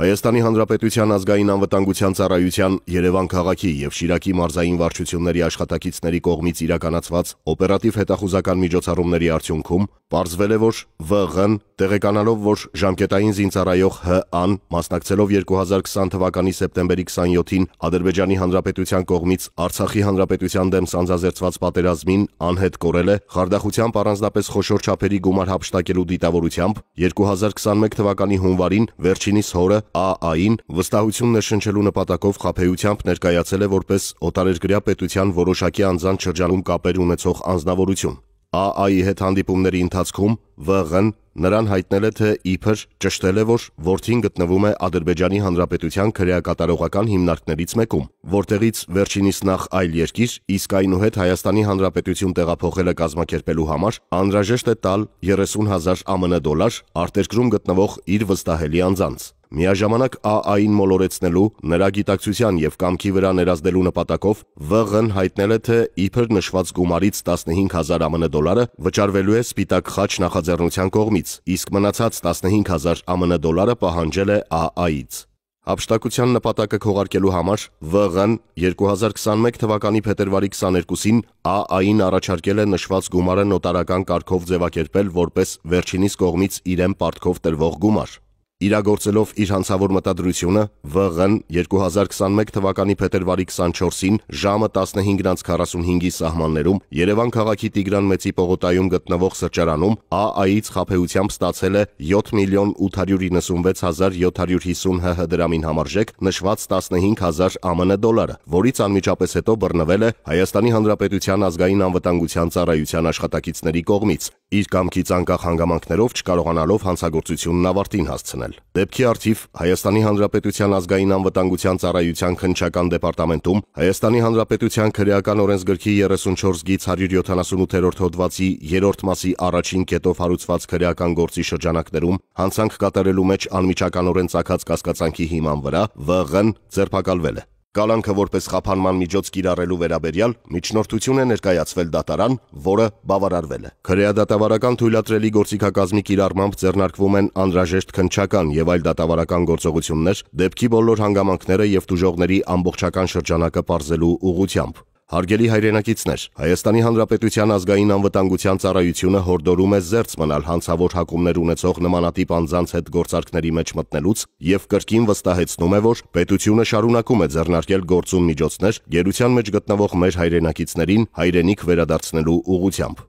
Հայաստանի Հանրապետության ազգային անվտանգության ծառայության Երևան քաղաքի եւ Շիրակի մարզային վարչությունների աշխատակիցների կողմից իրականացված օպերատիվ հետախուզական միջոցառումների արդյունքում պարզվել է, որ ՎՂ-ն տեղեկանալով, որ ժամկետային զինծառայող ՀԱ-ն մասնակցելով 2020 թվականի սեպտեմբերի 27-ին Ադրբեջանի Հանրապետության կողմից Արցախի Հանրապետության դեմ սանձազերծված պատերազմին անհետ կորել է, խարդախությամբ առանձնապես խոշոր չափերի գումար հապշտակելու դիտավորությամբ 2021 թվականի հունվարին վերջինիս հորը ԱԱ-ին վստահությունն է շնչելու նպատակով խաբեությամբ ներկայացել է որպես օտարերկրյա պետության որոշակի անձան շրջանում կապեր ունեցող անձնավորություն։ ԱԱ-ի հետ հանդիպումների ընթացքում ՎՂ-ն նրան հայտնել է, թե իբր ճշտել է, որ որդին գտնվում է Ադրբեջանի Հանրապետության քրեակատարողական հիմնարկներից մեկում, որտեղից վերջինիս նախ այլ երկիր, իսկ այնուհետ Հայաստանի Հանրապետություն տեղափոխելը կազմակերպելու համար անհրաժեշտ է տալ 30 000 ԱՄՆ դոլար արտերկրում գտնվող իր վստահելի անձանց միաժամանակ ԱԱ-ին մոլորեցնելու, նրա գիտակցության եւ կամքի վրա ներազդելու նպատակով ՎՂ-ն հայտնել է, թե իբր նշված գումարից 15000 ԱՄՆ դոլարը վճարվելու է Սպիտակ խաչ նախաձեռնության կողմից, իսկ մնացած 15000 ԱՄՆ դոլարը պահանջել է ԱԱ-ից։ Հապշտակության նպատակը քողարկելու համար ՎՂ-ն 2021 թվականի փետրվարի 22-ին ԱԱ-ին առաջարկել է նշված գումարը նոտարական կարգով ձևակերպել որպես վերջինիս կողմից իրեն պարտքով տրվող գումար։ Իրագործելով իր հանցավոր մտադրությունը, ՎՂ-ն 2021 թվականի փետրվարի 24-ին ժամը 15:45-ի սահմաններում Երևան քաղաքի Տիգրան Մեծի պողոտայում գտնվող սրճարանում ԱԱ-ից խաբեությամբ ստացել է 7 միլիոն 896 հազար 750 ՀՀ դրամին համարժեք նշված 15 հազար ԱՄՆ դոլարը, որից անմիջապես հետո բռնվել է Հայաստանի Հանրապետության ազգային անվտանգության ծառայության աշխատակիցների կողմից, իր կամքից անկախ հանգամանքներով չկարողանալով հանցագործությունն ավարտին հասցնել կատարել։ Դեպքի արդիվ Հայաստանի Հանրապետության ազգային անվտանգության ծառայության քննչական դեպարտամենտում Հայաստանի Հանրապետության քրեական օրենսգրքի 34 գից 178-րդ հոդվածի 3-րդ մասի առաջին կետով հարուցված քրեական գործի շրջանակներում հանցանք կատարելու մեջ անմիջականորեն ցակած կասկածանքի հիման վրա ՎՂ-ն ձերբակալվել է։ Կալանքը որպես խափանման միջոց կիրառելու վերաբերյալ միջնորդություն է ներկայացվել դատարան, որը բավարարվել է։ Քրեադատավարական թույլատրելի գործիքակազմի կիրառմամբ ձեռնարկվում են անհրաժեշտ քնչական եւ այլ դատավարական գործողություններ, դեպքի բոլոր հանգամանքները եւ դժողների ամբողջական շրջանակը բարձելու ուղությամբ։ Հարգելի հայրենակիցներ, Հայաստանի Հանրապետության ազգային անվտանգության ծառայությունը հորդորում է զերծ մնալ հանցավոր հակումներ ունեցող նմանատիպ անձանց հետ գործարքների մեջ մտնելուց եւ կրկին վստահեցնում է, որ պետությունը շարունակում է ձեռնարկել գործուն միջոցներ գերության մեջ գտնվող մեր հայրենակիցներին հայրենիք վերադարձնելու ուղղությամբ։